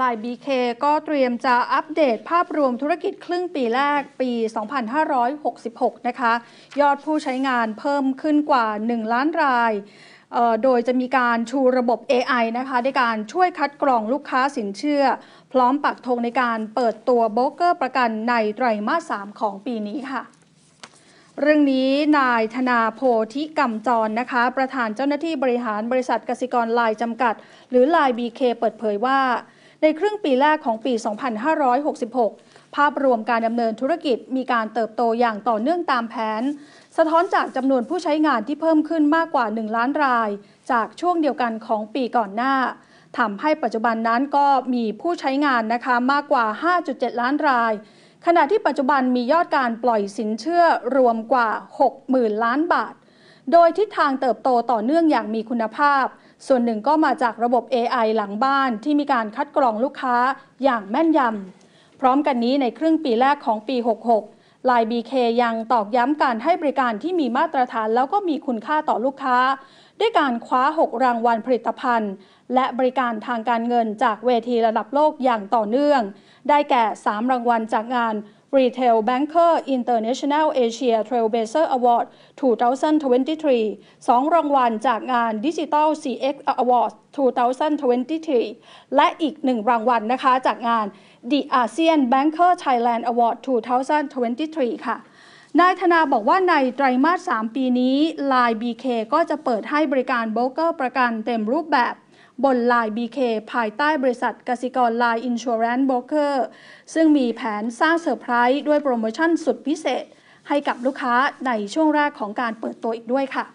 ลาย BK ก็เตรียมจะอัปเดตภาพรวมธุรกิจครึ่งปีแรกปี 2566 นะคะ ยอดผู้ใช้งานเพิ่มขึ้นกว่า 1 ล้านราย โดยจะมีการชูระบบ AI นะคะในการช่วยคัดกรองลูกค้าสินเชื่อ พร้อมปักธงในการเปิดตัวโบรกเกอร์ประกันในไตรมาส 3 ของปีนี้ค่ะ เรื่องนี้นายธนาโพธิกำจรนะคะ ประธานเจ้าหน้าที่บริหารบริษัทกสิกรลายจำกัด หรือลายบีเคเปิดเผยว่าในครึ่งปีแรกของปี 2566 ภาพรวมการดำเนินธุรกิจมีการเติบโตอย่างต่อเนื่องตามแผน สะท้อนจากจำนวนผู้ใช้งานที่เพิ่มขึ้นมากกว่า 1 ล้านราย จากช่วงเดียวกันของปีก่อนหน้าทำให้ปัจจุบันนั้นก็มีผู้ใช้งานนะคะมากกว่า 5.7 ล้านราย ขณะที่ปัจจุบันมียอดการปล่อยสินเชื่อรวมกว่า 60,000 ล้านบาท โดยทิศทางเติบโตต่อเนื่องอย่างมีคุณภาพส่วนหนึ่งก็มาจากระบบ AI หลังบ้านที่มีการคัดกรองลูกค้าอย่างแม่นยำพร้อมกันนี้ในครึ่งปีแรกของปี 66 ลาบีเคยังตอกย้ำการให้บริการที่มีมาตรฐานแล้วก็มีคุณค่าต่อลูกค้าด้วยการคว้า 6 รางวัลผลิตภัณฑ์ และบริการทางการเงินจากเวทีระดับโลกอย่างต่อเนื่อง ได้แก่ 3 รางวัลจากงาน Retail Banker International Asia Trailblazer Award 2023 2 รางวัลจากงาน Digital CX a w a r d 2023 และอีก 1รางวัลนะคะจากงาน The ASEAN Banker Thailand Award 2023 ค่ะนายธนาบอกว่าในไตรมาส3ปีนี้ Line BK ก็จะเปิดให้บริการโบรกเกอร์ประกันเต็มรูปแบบ บน Line BK ภายใต้บริษัทกสิกร Line Insurance Broker ซึ่งมีแผนสร้างเซอร์ไพรส์ด้วยโปรโมชั่นสุดพิเศษ ให้กับลูกค้าในช่วงแรกของการเปิดตัวอีกด้วยค่ะ